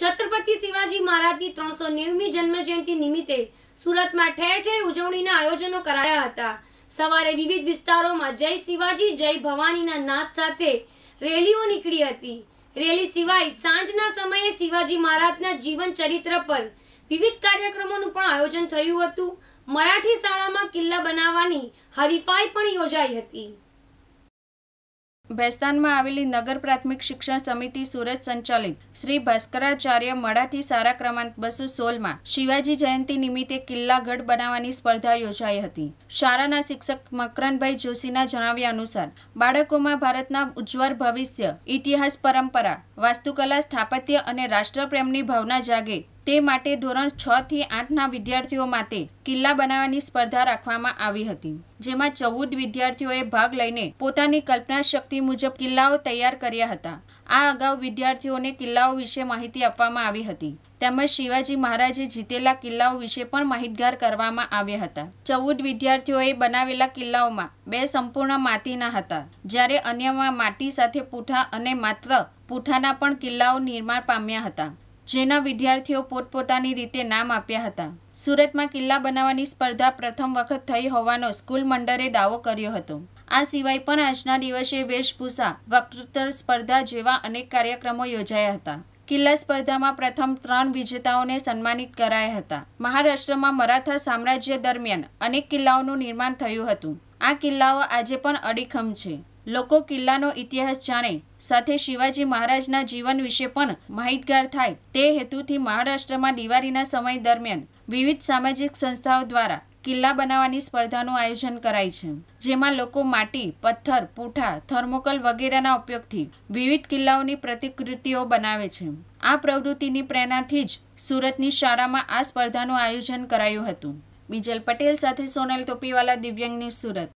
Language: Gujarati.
છત્રપતિ શિવાજી મહારાજની ત્રણસો નેવમી જન્મજયંતિ નિમિત્તે સુરતમાં ઠેર ઠેર ઉજવણીના આયોજનો કરાયા હતા સવારે વિવિધ વિસ્તારોમાં જય શિવાજી જય ભવાનીના નાથ સાથે રેલીઓ નીકળી હતી રેલી સિવાય સાંજના સમયે શિવાજી મહારાજના જીવન ચરિત્ર પર વિવિધ કાર્યક્રમોનું પણ આયોજન થયું હતું મરાઠી શાળામાં કિલ્લા બનાવવાની હરીફાઈ પણ યોજાઈ હતી ભેસ્તાનમાં આવેલી નગર પ્રાથમિક શિક્ષણ સમિતિ સુરત સંચાલિત શ્રી ભાસ્કરાચાર્ય મળાથી સારા ક્રમાંક બસો સોળમાં શિવાજી જયંતિ નિમિત્તે કિલ્લાગઢ બનાવવાની સ્પર્ધા યોજાઈ હતી શાળાના શિક્ષક મકરનભાઈ જોશીના જણાવ્યા અનુસાર બાળકોમાં ભારતના ઉજ્જવળ ભવિષ્ય ઇતિહાસ પરંપરા વાસ્તુકલા સ્થાપત્ય અને રાષ્ટ્રપ્રેમની ભાવના જાગે તે માટે ધોરણ છ થી આઠના વિદ્યાર્થીઓ માટે કિલ્લા બનાવવાની સ્પર્ધા રાખવામાં આવી હતી જેમાં ચૌદ વિદ્યાર્થીઓએ ભાગ લઈને પોતાની કલ્પના શક્તિ મુજબ કિલ્લાઓ તૈયાર કર્યા હતા આ અગાઉ વિદ્યાર્થીઓને કિલ્લાઓ વિશે માહિતી આપવામાં આવી હતી તેમજ શિવાજી મહારાજે જીતેલા કિલ્લાઓ વિશે પણ માહિતગાર કરવામાં આવ્યા હતા ચૌદ વિદ્યાર્થીઓએ બનાવેલા કિલ્લાઓમાં બે સંપૂર્ણ માટીના હતા જ્યારે અન્યમાં માટી સાથે પૂઠા અને માત્ર પૂઠાના પણ કિલ્લાઓ નિર્માણ પામ્યા હતા જેના વિદ્યાર્થીઓ પોતપોતાની રીતે નામ આપ્યા હતા સુરતમાં કિલ્લા બનાવવાની સ્પર્ધા પ્રથમ વખત થઈ હોવાનો સ્કૂલ મંડળે દાવો કર્યો હતો આ સિવાય પણ આજના દિવસે વેશભૂષા વક્તૃત્તર સ્પર્ધા જેવા અનેક કાર્યક્રમો યોજાયા હતા કિલ્લા સ્પર્ધામાં પ્રથમ ત્રણ વિજેતાઓને સન્માનિત કરાયા હતા મહારાષ્ટ્રમાં મરાઠા સામ્રાજ્ય દરમિયાન અનેક કિલ્લાઓનું નિર્માણ થયું હતું આ કિલ્લાઓ આજે પણ અડીખમ છે લોકો કિલ્લાનો ઇતિહાસ જાણે સાથે શિવાજી મહારાજના જીવન વિશે પણ માહિતગાર થાય તે હેતુથી મહારાષ્ટ્રમાં દિવાળીના સમય દરમિયાન વિવિધ સામાજિક સંસ્થાઓ દ્વારા કિલ્લા બનાવવાની સ્પર્ધાનું આયોજન કરાય છે જેમાં લોકો માટી પથ્થર પૂઠા થર્મોકલ વગેરેના ઉપયોગથી વિવિધ કિલ્લાઓની પ્રતિકૃતિઓ બનાવે છે આ પ્રવૃત્તિની પ્રેરણાથી જ સુરતની શાળામાં આ સ્પર્ધાનું આયોજન કરાયું હતું બીજલ પટેલ સાથે સોનલ ટોપીવાલા દિવ્યંગની સુરત